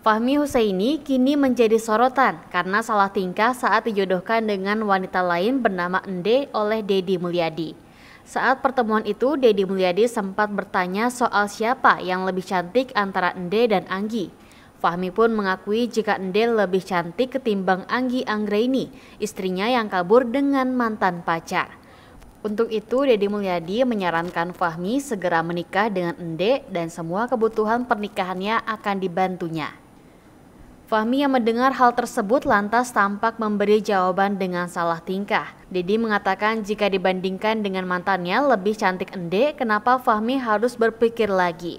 Fahmi Husaini kini menjadi sorotan karena salah tingkah saat dijodohkan dengan wanita lain bernama Ende oleh Dedi Mulyadi. Saat pertemuan itu, Dedi Mulyadi sempat bertanya soal siapa yang lebih cantik antara Ende dan Anggi. Fahmi pun mengakui jika Ende lebih cantik ketimbang Anggi Anggraini, istrinya yang kabur dengan mantan pacar. Untuk itu, Dedi Mulyadi menyarankan Fahmi segera menikah dengan Ende dan semua kebutuhan pernikahannya akan dibantunya. Fahmi yang mendengar hal tersebut lantas tampak memberi jawaban dengan salah tingkah. Didi mengatakan jika dibandingkan dengan mantannya lebih cantik Ende, kenapa Fahmi harus berpikir lagi?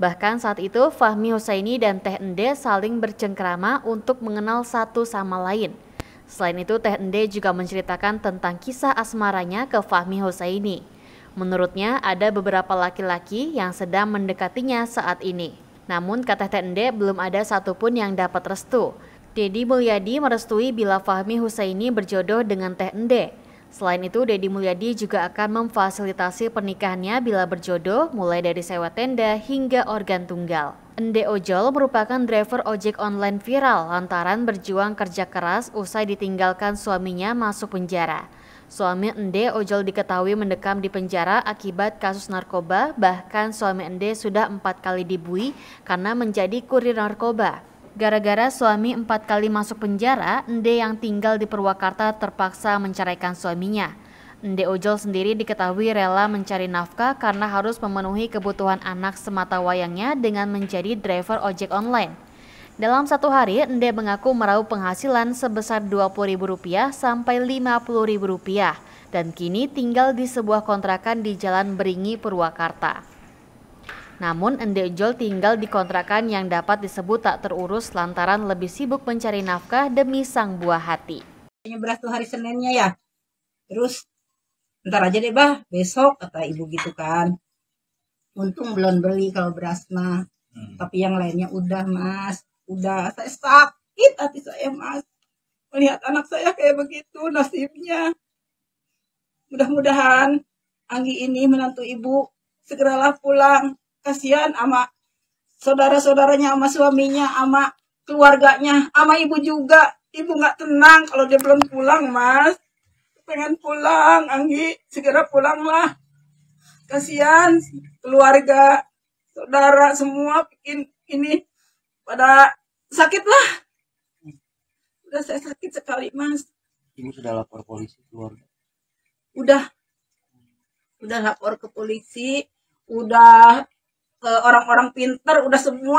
Bahkan saat itu Fahmi Husaini dan Teh Ende saling bercengkrama untuk mengenal satu sama lain. Selain itu Teh Ende juga menceritakan tentang kisah asmaranya ke Fahmi Husaini. Menurutnya ada beberapa laki-laki yang sedang mendekatinya saat ini. Namun kata Tende belum ada satupun yang dapat restu. Dedi Mulyadi merestui bila Fahmi Husaini berjodoh dengan Teh Ende. Selain itu, Dedi Mulyadi juga akan memfasilitasi pernikahannya bila berjodoh, mulai dari sewa tenda hingga organ tunggal. Ende Ojol merupakan driver ojek online viral lantaran berjuang kerja keras usai ditinggalkan suaminya masuk penjara. Suami Ende Ojol diketahui mendekam di penjara akibat kasus narkoba, bahkan suami Ende sudah empat kali dibui karena menjadi kurir narkoba. Gara-gara suami empat kali masuk penjara, Ende yang tinggal di Purwakarta terpaksa menceraikan suaminya. Ende Ojol sendiri diketahui rela mencari nafkah karena harus memenuhi kebutuhan anak semata wayangnya dengan menjadi driver ojek online. Dalam satu hari, Ende mengaku meraup penghasilan sebesar Rp20.000 sampai Rp50.000 dan kini tinggal di sebuah kontrakan di Jalan Beringi, Purwakarta. Namun, Ende Jol tinggal di kontrakan yang dapat disebut tak terurus lantaran lebih sibuk mencari nafkah demi sang buah hati. Beras tuh hari Seninnya ya, terus ntar aja deh bah, besok kata ibu gitu kan. Untung belum beli kalau beras mah, hmm. tapi yang lainnya udah mas udah saya sakit hati saya mas melihat anak saya kayak begitu nasibnya mudah-mudahan Anggi ini menantu ibu segeralah pulang kasihan ama saudara-saudaranya ama suaminya ama keluarganya ama ibu juga ibu nggak tenang kalau dia belum pulang mas pengen pulang Anggi segera pulanglah kasihan keluarga saudara semua bikin ini pada sakit lah udah saya sakit sekali mas Ini sudah lapor polisi keluarga udah udah lapor ke polisi udah ke eh, orang-orang pinter udah semua